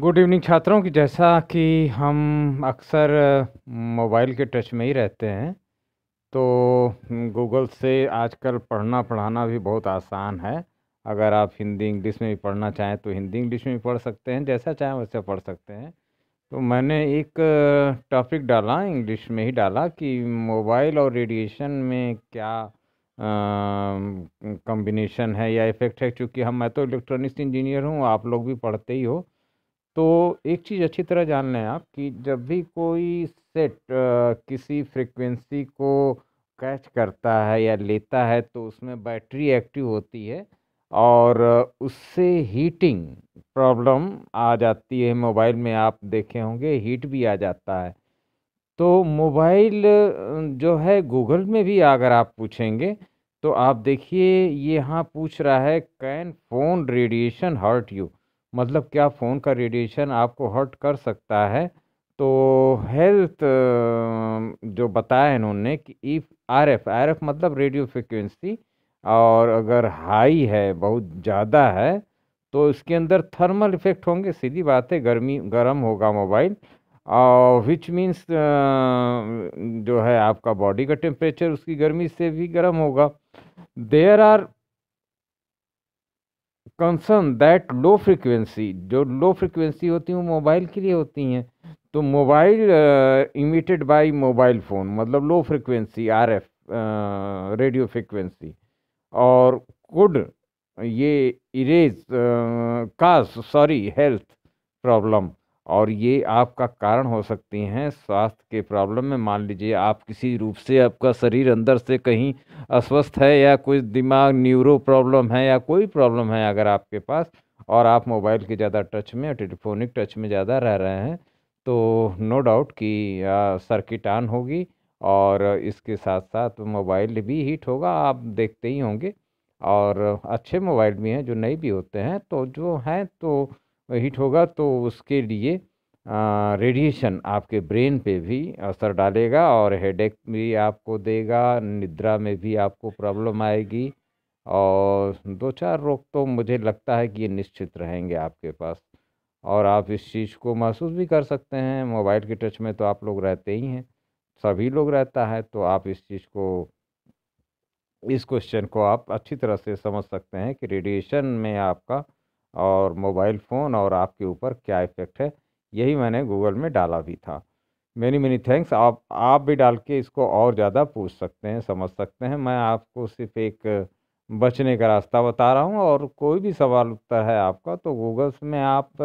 good evening छात्रों की जैसा कि हम अक्सर मोबाइल के टच में ही रहते हैं तो गूगल से आजकल पढ़ना पढ़ाना भी बहुत आसान है अगर आप हिंदी इंग्लिश में भी पढ़ना चाहें तो हिंदी इंग्लिश में भी पढ़ सकते हैं जैसा चाहें वैसा पढ़ सकते हैं तो मैंने एक टॉपिक डाला इंग्लिश में ही डाला कि मोबाइल और रेडिएशन में क्या कम्बिनेशन है या इफ़ेक्ट है क्योंकि हम मैं तो इलेक्ट्रॉनिक्स इंजीनियर हूँ आप लोग भी पढ़ते ही हो तो एक चीज़ अच्छी तरह जान लें आप कि जब भी कोई सेट किसी फ्रिक्वेंसी को कैच करता है या लेता है तो उसमें बैटरी एक्टिव होती है और उससे हीटिंग प्रॉब्लम आ जाती है मोबाइल में आप देखे होंगे हीट भी आ जाता है तो मोबाइल जो है गूगल में भी अगर आप पूछेंगे तो आप देखिए ये यहाँ पूछ रहा है can phone radiation hurt you मतलब क्या फ़ोन का रेडिएशन आपको हर्ट कर सकता है तो हेल्थ जो बताया इन्होंने कि if R F R F मतलब रेडियो फ्रिक्वेंसी और अगर हाई है बहुत ज़्यादा है तो इसके अंदर थर्मल इफ़ेक्ट होंगे सीधी बात है गर्मी गर्म होगा मोबाइल और विच मीन्स जो है आपका बॉडी का टेम्परेचर उसकी गर्मी से भी गर्म होगा there are concern that low frequency जो लो फ्रिक्वेंसी होती हैं वो मोबाइल के लिए होती हैं तो mobile emitted by mobile phone मतलब low frequency R F radio frequency और कुड ये raise cause sorry health problem और ये आपका कारण हो सकती हैं स्वास्थ्य के प्रॉब्लम में मान लीजिए आप किसी रूप से आपका शरीर अंदर से कहीं अस्वस्थ है या कोई दिमाग न्यूरो प्रॉब्लम है या कोई प्रॉब्लम है अगर आपके पास और आप मोबाइल के ज़्यादा टच में या टेलीफोनिक टच में ज़्यादा रह रहे हैं तो नो डाउट कि सर्किट ऑन होगी और इसके साथ साथ मोबाइल भी हीट होगा आप देखते ही होंगे और अच्छे मोबाइल भी हैं जो नए भी होते हैं तो जो हैं तो हीट होगा तो उसके लिए रेडिएशन आपके ब्रेन पे भी असर डालेगा और हेडेक भी आपको देगा निद्रा में भी आपको प्रॉब्लम आएगी और दो चार रोग तो मुझे लगता है कि ये निश्चित रहेंगे आपके पास और आप इस चीज़ को महसूस भी कर सकते हैं मोबाइल के टच में तो आप लोग रहते ही हैं सभी लोग रहता है तो आप इस चीज़ को इस क्वेश्चन को आप अच्छी तरह से समझ सकते हैं कि रेडिएशन में आपका और मोबाइल फ़ोन और आपके ऊपर क्या इफ़ेक्ट है यही मैंने गूगल में डाला भी था मेनी मेनी थैंक्स आप आप भी डाल के इसको और ज़्यादा पूछ सकते हैं समझ सकते हैं मैं आपको सिर्फ एक बचने का रास्ता बता रहा हूँ और कोई भी सवाल उत्तर है आपका तो गूगल्स में आप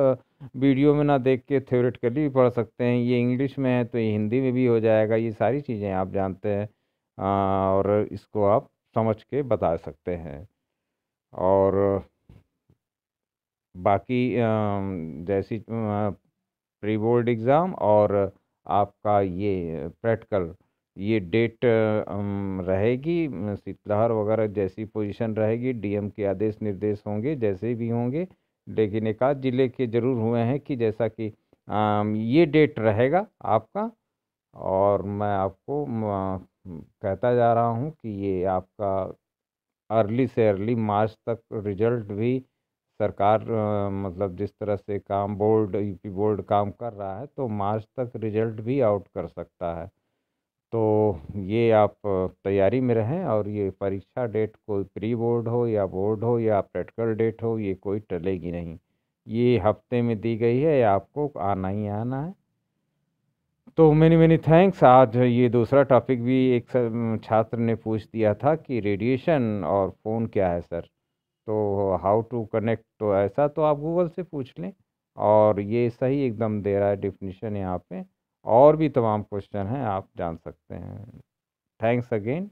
वीडियो में ना देख के थ्योरेटिकली भी पढ़ सकते हैं ये इंग्लिश में है तो ये हिंदी में भी हो जाएगा ये सारी चीज़ें आप जानते हैं और इसको आप समझ के बता सकते हैं और बाकी जैसी प्री बोर्ड एग्ज़ाम और आपका ये प्रैक्टिकल ये डेट रहेगी शीतलहर वगैरह जैसी पोजीशन रहेगी डीएम के आदेश निर्देश होंगे जैसे भी होंगे लेकिन एक आध ज़िले के ज़रूर हुए हैं कि जैसा कि ये डेट रहेगा आपका और मैं आपको कहता जा रहा हूँ कि ये आपका अर्ली से अर्ली मार्च तक रिजल्ट भी सरकार मतलब जिस तरह से काम बोर्ड यूपी बोर्ड काम कर रहा है तो मार्च तक रिजल्ट भी आउट कर सकता है तो ये आप तैयारी में रहें और ये परीक्षा डेट कोई प्री बोर्ड हो या बोर्ड हो या प्रैक्टिकल डेट हो ये कोई टलेगी नहीं ये हफ्ते में दी गई है आपको आना ही आना है तो मैनी मैनी थैंक्स आज ये दूसरा टॉपिक भी एक छात्र ने पूछ दिया था कि रेडिएशन और फ़ोन क्या है सर तो हाउ टू कनेक्ट तो ऐसा तो आप गूगल से पूछ लें और ये सही एकदम दे रहा है डिफिनीशन यहाँ पे और भी तमाम क्वेश्चन हैं आप जान सकते हैं थैंक्स अगेन